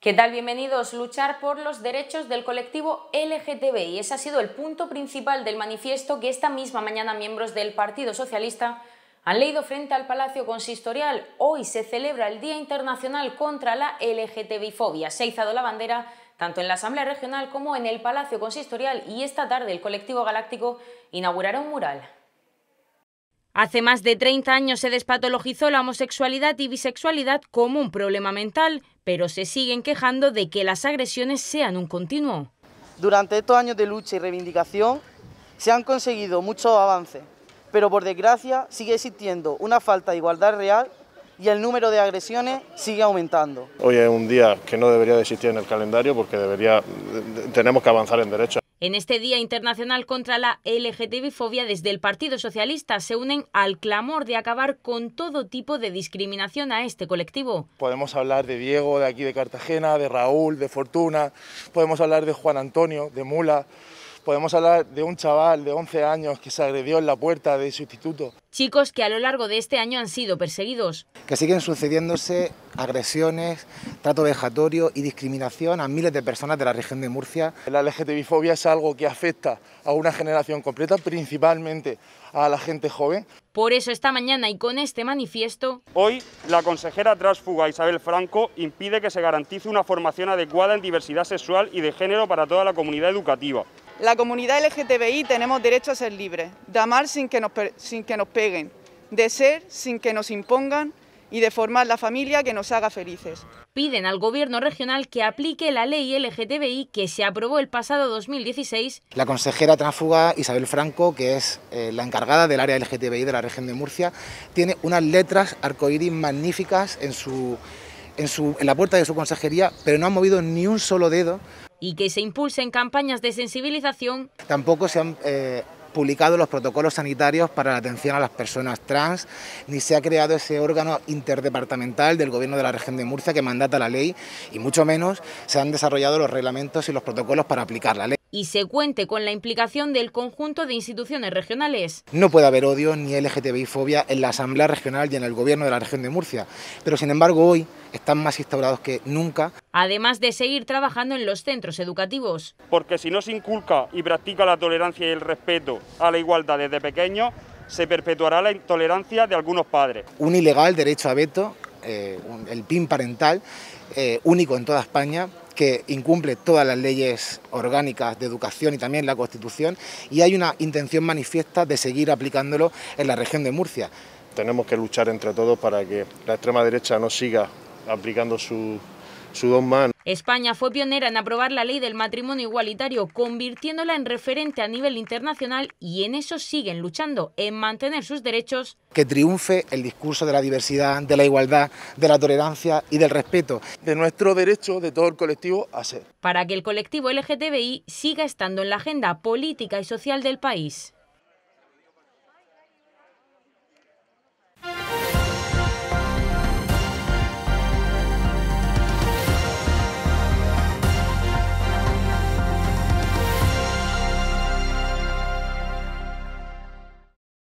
¿Qué tal? Bienvenidos. Luchar por los derechos del colectivo LGTBI. Ese ha sido el punto principal del manifiesto que esta misma mañana miembros del Partido Socialista han leído frente al Palacio Consistorial. Hoy se celebra el Día Internacional contra la LGTBI-fobia. Se ha izado la bandera tanto en la Asamblea Regional como en el Palacio Consistorial y esta tarde el colectivo galáctico inaugurará un mural. Hace más de 30 años se despatologizó la homosexualidad y bisexualidad como un problema mental, pero se siguen quejando de que las agresiones sean un continuo. Durante estos años de lucha y reivindicación se han conseguido muchos avances, pero por desgracia sigue existiendo una falta de igualdad real y el número de agresiones sigue aumentando. Hoy es un día que no debería existir en el calendario porque debería, tenemos que avanzar en derechos. En este Día Internacional contra la LGTB-fobia desde el Partido Socialista se unen al clamor de acabar con todo tipo de discriminación a este colectivo. Podemos hablar de Diego, de aquí de Cartagena, de Raúl, de Fortuna, podemos hablar de Juan Antonio, de Mula, podemos hablar de un chaval de 11 años que se agredió en la puerta de su instituto chicos que a lo largo de este año han sido perseguidos. Que siguen sucediéndose agresiones, trato vejatorio y discriminación a miles de personas de la región de Murcia. La LGTBIfobia es algo que afecta a una generación completa, principalmente a la gente joven. Por eso esta mañana y con este manifiesto... Hoy la consejera transfuga Isabel Franco impide que se garantice una formación adecuada en diversidad sexual y de género para toda la comunidad educativa. La comunidad LGTBI tenemos derecho a ser libres, de amar sin que nos, peguen, de ser sin que nos impongan y de formar la familia que nos haga felices. Piden al gobierno regional que aplique la ley LGTBI que se aprobó el pasado 2016. La consejera tránsfuga Isabel Franco, que es eh, la encargada del área LGTBI de la región de Murcia, tiene unas letras arcoíris magníficas en su en, la puerta de su consejería, pero no han movido ni un solo dedo. Y que se impulsen campañas de sensibilización. Tampoco se han eh, publicado los protocolos sanitarios para la atención a las personas trans, ni se ha creado ese órgano interdepartamental del Gobierno de la Región de Murcia que mandata la ley, y mucho menos se han desarrollado los reglamentos y los protocolos para aplicar la ley y se cuente con la implicación del conjunto de instituciones regionales. No puede haber odio ni LGTBI-fobia en la Asamblea Regional y en el Gobierno de la región de Murcia, pero sin embargo hoy están más instaurados que nunca. Además de seguir trabajando en los centros educativos. Porque si no se inculca y practica la tolerancia y el respeto a la igualdad desde pequeño se perpetuará la intolerancia de algunos padres. Un ilegal derecho a veto, eh, el PIN parental, eh, único en toda España, que incumple todas las leyes orgánicas de educación y también la Constitución y hay una intención manifiesta de seguir aplicándolo en la región de Murcia. Tenemos que luchar entre todos para que la extrema derecha no siga aplicando su, su manos... España fue pionera en aprobar la ley del matrimonio igualitario, convirtiéndola en referente a nivel internacional y en eso siguen luchando, en mantener sus derechos. Que triunfe el discurso de la diversidad, de la igualdad, de la tolerancia y del respeto. De nuestro derecho, de todo el colectivo, a ser. Para que el colectivo LGTBI siga estando en la agenda política y social del país.